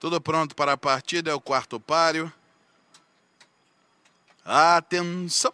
Tudo pronto para a partida, é o quarto páreo. Atenção!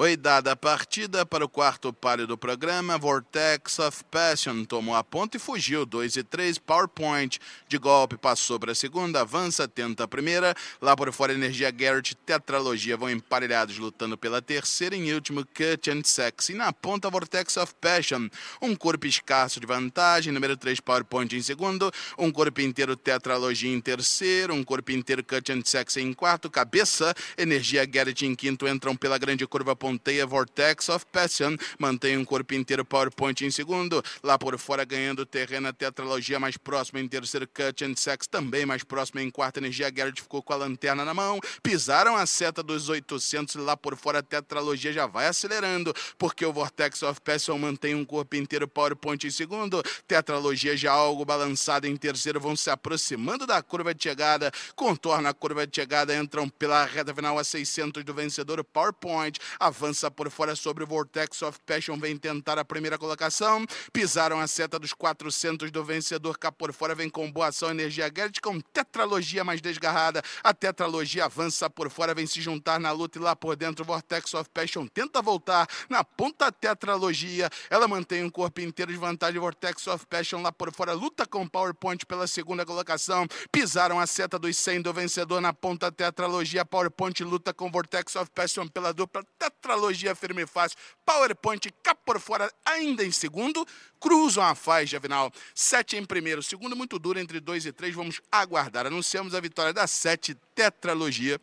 Foi dada a partida para o quarto palio do programa, Vortex of Passion tomou a ponta e fugiu, 2 e 3, PowerPoint de golpe passou para a segunda, avança, tenta a primeira, lá por fora Energia Garrett Tetralogia vão emparelhados lutando pela terceira em último Cut and e na ponta Vortex of Passion, um corpo escasso de vantagem, número 3 PowerPoint em segundo, um corpo inteiro Tetralogia em terceiro, um corpo inteiro Cut and Sex em quarto, cabeça, Energia Garrett em quinto, entram pela grande curva ponta ponteia Vortex of Passion, mantém um corpo inteiro PowerPoint em segundo, lá por fora ganhando terreno a Tetralogia mais próxima em terceiro Cut and Sex, também mais próxima em quarta energia, Garrett ficou com a lanterna na mão, pisaram a seta dos 800 e lá por fora a tetralogia já vai acelerando, porque o Vortex of Passion mantém um corpo inteiro PowerPoint em segundo, tetralogia já algo balançado em terceiro, vão se aproximando da curva de chegada, contorna a curva de chegada, entram pela reta final a 600 do vencedor, PowerPoint, a avança por fora sobre o Vortex of Passion, vem tentar a primeira colocação. Pisaram a seta dos 400 do vencedor, cá por fora vem com boa ação, energia guética, com tetralogia mais desgarrada. A tetralogia avança por fora, vem se juntar na luta e lá por dentro o Vortex of Passion tenta voltar na ponta tetralogia. Ela mantém um corpo inteiro de vantagem, Vortex of Passion lá por fora, luta com PowerPoint pela segunda colocação. Pisaram a seta dos 100 do vencedor na ponta tetralogia, PowerPoint luta com Vortex of Passion pela dupla tetralogia Tetralogia Firme e Fácil, PowerPoint, Cap por Fora, ainda em segundo, cruzam a faixa final. Sete em primeiro, segundo muito duro, entre dois e três, vamos aguardar. Anunciamos a vitória da Sete Tetralogia